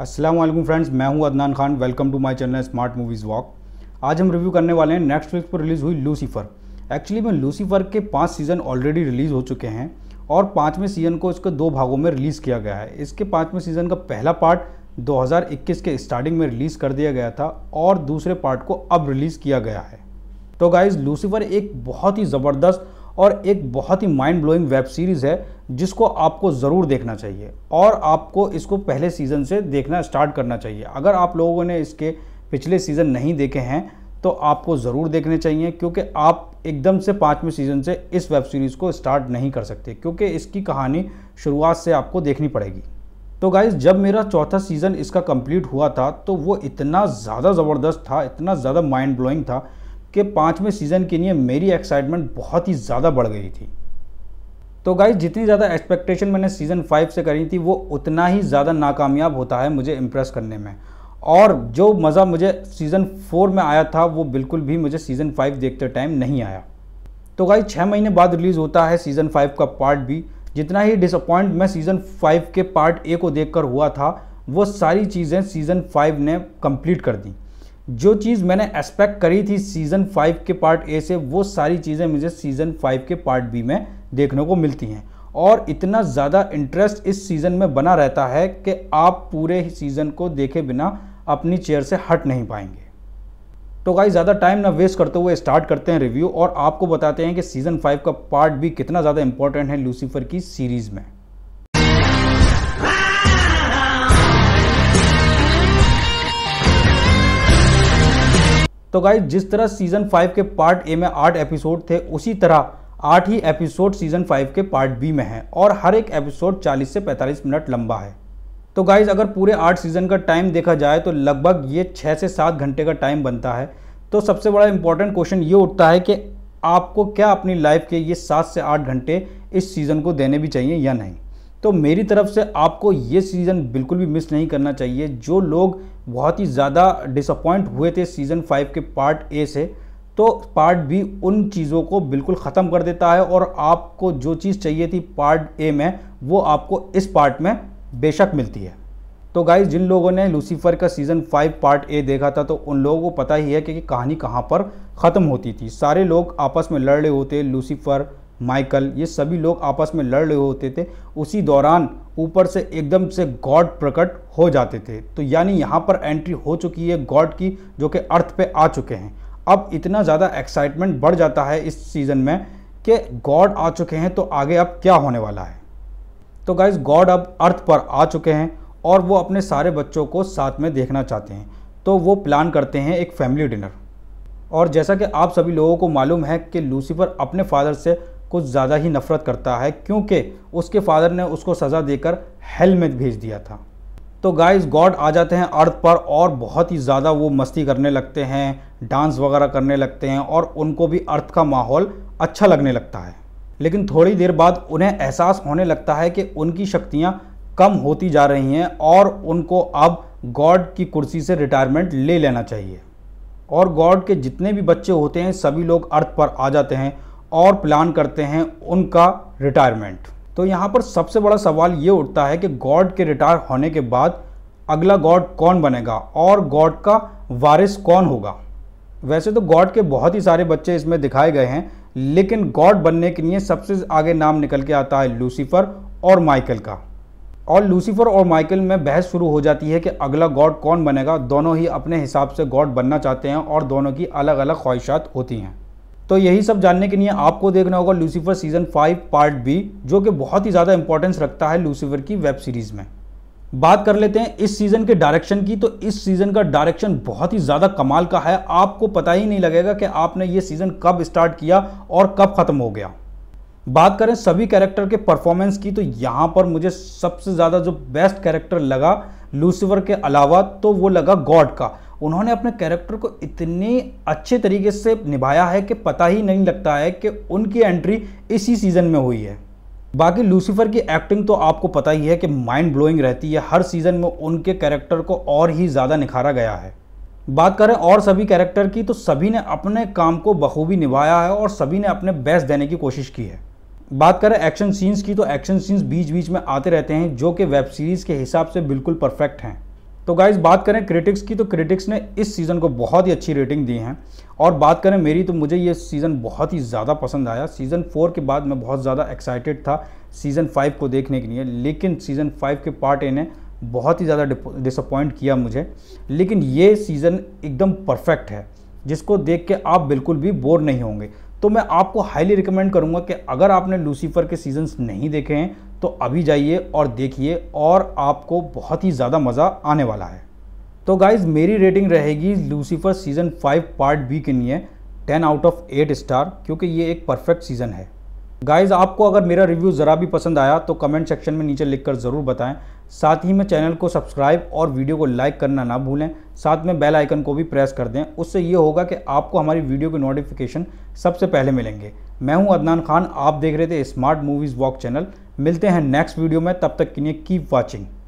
वालेकुम फ्रेंड्स मैं हूं Adnan Khan welcome to my channel smart movies walk आज हम रिव्यू करने वाले हैं नेटफ्लिक्स पर रिलीज़ हुई लूसीफर एक्चुअली में लूसीफर के पाँच सीज़न ऑलरेडी रिलीज़ हो चुके हैं और पाँचवें सीज़न को इसके दो भागों में रिलीज़ किया गया है इसके पाँचवें सीज़न का पहला पार्ट दो के स्टार्टिंग में रिलीज़ कर दिया गया था और दूसरे पार्ट को अब रिलीज़ किया गया है तो गाइज़ लूसीफर एक बहुत ही ज़बरदस्त और एक बहुत ही माइंड ब्लोइंग वेब सीरीज़ है जिसको आपको ज़रूर देखना चाहिए और आपको इसको पहले सीज़न से देखना स्टार्ट करना चाहिए अगर आप लोगों ने इसके पिछले सीज़न नहीं देखे हैं तो आपको ज़रूर देखने चाहिए क्योंकि आप एकदम से पाँचवें सीज़न से इस वेब सीरीज़ को स्टार्ट नहीं कर सकते क्योंकि इसकी कहानी शुरुआत से आपको देखनी पड़ेगी तो गाइज जब मेरा चौथा सीज़न इसका कंप्लीट हुआ था तो वो इतना ज़्यादा ज़बरदस्त था इतना ज़्यादा माइंड ब्लोइंग था के पाँचवें सीज़न के लिए मेरी एक्साइटमेंट बहुत ही ज़्यादा बढ़ गई थी तो गाइज जितनी ज़्यादा एक्सपेक्टेशन मैंने सीज़न फाइव से करी थी वो उतना ही ज़्यादा नाकामयाब होता है मुझे इम्प्रेस करने में और जो मज़ा मुझे सीज़न फोर में आया था वो बिल्कुल भी मुझे सीज़न फाइव देखते टाइम नहीं आया तो गाइज छः महीने बाद रिलीज़ होता है सीज़न फाइव का पार्ट भी जितना ही डिसअपॉइंट मैं सीज़न फाइव के पार्ट ए को देख हुआ था वो सारी चीज़ें सीज़न फाइव ने कम्प्लीट कर दी जो चीज़ मैंने एक्सपेक्ट करी थी सीज़न फाइव के पार्ट ए से वो सारी चीज़ें मुझे सीज़न फाइव के पार्ट बी में देखने को मिलती हैं और इतना ज़्यादा इंटरेस्ट इस सीज़न में बना रहता है कि आप पूरे सीज़न को देखे बिना अपनी चेयर से हट नहीं पाएंगे तो गाई ज़्यादा टाइम ना वेस्ट करते हुए स्टार्ट करते हैं रिव्यू और आपको बताते हैं कि सीज़न फाइव का पार्ट भी कितना ज़्यादा इंपॉर्टेंट है लूसीफर की सीरीज़ में तो गाइज जिस तरह सीजन फाइव के पार्ट ए में आठ एपिसोड थे उसी तरह आठ ही एपिसोड सीजन फाइव के पार्ट बी में हैं और हर एक एपिसोड 40 से 45 मिनट लंबा है तो गाइज अगर पूरे आठ सीजन का टाइम देखा जाए तो लगभग ये छः से सात घंटे का टाइम बनता है तो सबसे बड़ा इंपॉर्टेंट क्वेश्चन ये उठता है कि आपको क्या अपनी लाइफ के ये सात से आठ घंटे इस सीज़न को देने भी चाहिए या नहीं तो मेरी तरफ से आपको ये सीज़न बिल्कुल भी मिस नहीं करना चाहिए जो लोग बहुत ही ज़्यादा डिसअपॉइंट हुए थे सीज़न फाइव के पार्ट ए से तो पार्ट बी उन चीज़ों को बिल्कुल ख़त्म कर देता है और आपको जो चीज़ चाहिए थी पार्ट ए में वो आपको इस पार्ट में बेशक मिलती है तो गाइज जिन लोगों ने लूसीफर का सीज़न फाइव पार्ट ए देखा था तो उन लोगों को पता ही है कि, कहानी कहाँ पर ख़त्म होती थी सारे लोग आपस में लड़ रहे होते लूसीफर माइकल ये सभी लोग आपस में लड़ रहे होते थे उसी दौरान ऊपर से एकदम से गॉड प्रकट हो जाते थे तो यानी यहाँ पर एंट्री हो चुकी है गॉड की जो कि अर्थ पे आ चुके हैं अब इतना ज़्यादा एक्साइटमेंट बढ़ जाता है इस सीज़न में कि गॉड आ चुके हैं तो आगे अब क्या होने वाला है तो गाइज गॉड अब अर्थ पर आ चुके हैं और वो अपने सारे बच्चों को साथ में देखना चाहते हैं तो वो प्लान करते हैं एक फैमिली डिनर और जैसा कि आप सभी लोगों को मालूम है कि लूसीफर अपने फादर से कुछ ज़्यादा ही नफ़रत करता है क्योंकि उसके फादर ने उसको सज़ा देकर हेल में भेज दिया था तो गाइस गॉड आ जाते हैं अर्थ पर और बहुत ही ज़्यादा वो मस्ती करने लगते हैं डांस वगैरह करने लगते हैं और उनको भी अर्थ का माहौल अच्छा लगने लगता है लेकिन थोड़ी देर बाद उन्हें एहसास होने लगता है कि उनकी शक्तियाँ कम होती जा रही हैं और उनको अब गॉड की कुर्सी से रिटायरमेंट ले लेना चाहिए और गॉड के जितने भी बच्चे होते हैं सभी लोग अर्थ पर आ जाते हैं और प्लान करते हैं उनका रिटायरमेंट तो यहाँ पर सबसे बड़ा सवाल ये उठता है कि गॉड के रिटायर होने के बाद अगला गॉड कौन बनेगा और गॉड का वारिस कौन होगा वैसे तो गॉड के बहुत ही सारे बच्चे इसमें दिखाए गए हैं लेकिन गॉड बनने के लिए सबसे आगे नाम निकल के आता है लूसीफर और माइकल का और लूसीफर और माइकल में बहस शुरू हो जाती है कि अगला गॉड कौन बनेगा दोनों ही अपने हिसाब से गॉड बनना चाहते हैं और दोनों की अलग अलग ख्वाहिशात होती हैं तो यही सब जानने के लिए आपको देखना होगा Lucifer season five part B जो कि बहुत ही ज़्यादा इंपॉर्टेंस रखता है लूसीफर की वेब सीरीज़ में बात कर लेते हैं इस सीज़न के डायरेक्शन की तो इस सीज़न का डायरेक्शन बहुत ही ज़्यादा कमाल का है आपको पता ही नहीं लगेगा कि आपने ये सीज़न कब स्टार्ट किया और कब ख़त्म हो गया बात करें सभी कैरेक्टर के परफॉर्मेंस की तो यहाँ पर मुझे सबसे ज़्यादा जो बेस्ट कैरेक्टर लगा लूसीफर के अलावा तो वो लगा गॉड का उन्होंने अपने कैरेक्टर को इतने अच्छे तरीके से निभाया है कि पता ही नहीं लगता है कि उनकी एंट्री इसी सीज़न में हुई है बाकी लूसीफर की एक्टिंग तो आपको पता ही है कि माइंड ब्लोइंग रहती है हर सीज़न में उनके कैरेक्टर को और ही ज़्यादा निखारा गया है बात करें और सभी कैरेक्टर की तो सभी ने अपने काम को बखूबी निभाया है और सभी ने अपने बेस्ट देने की कोशिश की है बात करें एक्शन सीन्स की तो एक्शन सीन्स बीच बीच में आते रहते हैं जो कि वेब सीरीज़ के हिसाब से बिल्कुल परफेक्ट हैं तो गाइज बात करें क्रिटिक्स की तो क्रिटिक्स ने इस सीज़न को बहुत ही अच्छी रेटिंग दी है और बात करें मेरी तो मुझे ये सीज़न बहुत ही ज़्यादा पसंद आया सीज़न फोर के बाद मैं बहुत ज़्यादा एक्साइटेड था सीज़न फाइव को देखने के लिए लेकिन सीज़न फाइव के पार्ट ए ने बहुत ही ज़्यादा डिसअपॉइंट किया मुझे लेकिन ये सीज़न एकदम परफेक्ट है जिसको देख के आप बिल्कुल भी बोर नहीं होंगे तो मैं आपको हाईली रिकमेंड करूँगा कि अगर आपने लूसीफर के सीजन्स नहीं देखे हैं तो अभी जाइए और देखिए और आपको बहुत ही ज़्यादा मज़ा आने वाला है तो गाइज मेरी रेटिंग रहेगी Lucifer season five part B के लिए ten out of eight star क्योंकि ये एक परफेक्ट सीज़न है गाइज आपको अगर मेरा रिव्यू ज़रा भी पसंद आया तो कमेंट सेक्शन में नीचे लिखकर ज़रूर बताएं साथ ही में चैनल को सब्सक्राइब और वीडियो को लाइक करना ना भूलें साथ में बेल आइकन को भी प्रेस कर दें उससे ये होगा कि आपको हमारी वीडियो के नोटिफिकेशन सबसे पहले मिलेंगे मैं हूं अदनान खान आप देख रहे थे स्मार्ट मूवीज़ वॉक चैनल मिलते हैं नेक्स्ट वीडियो में तब तक के लिए कीप वॉचिंग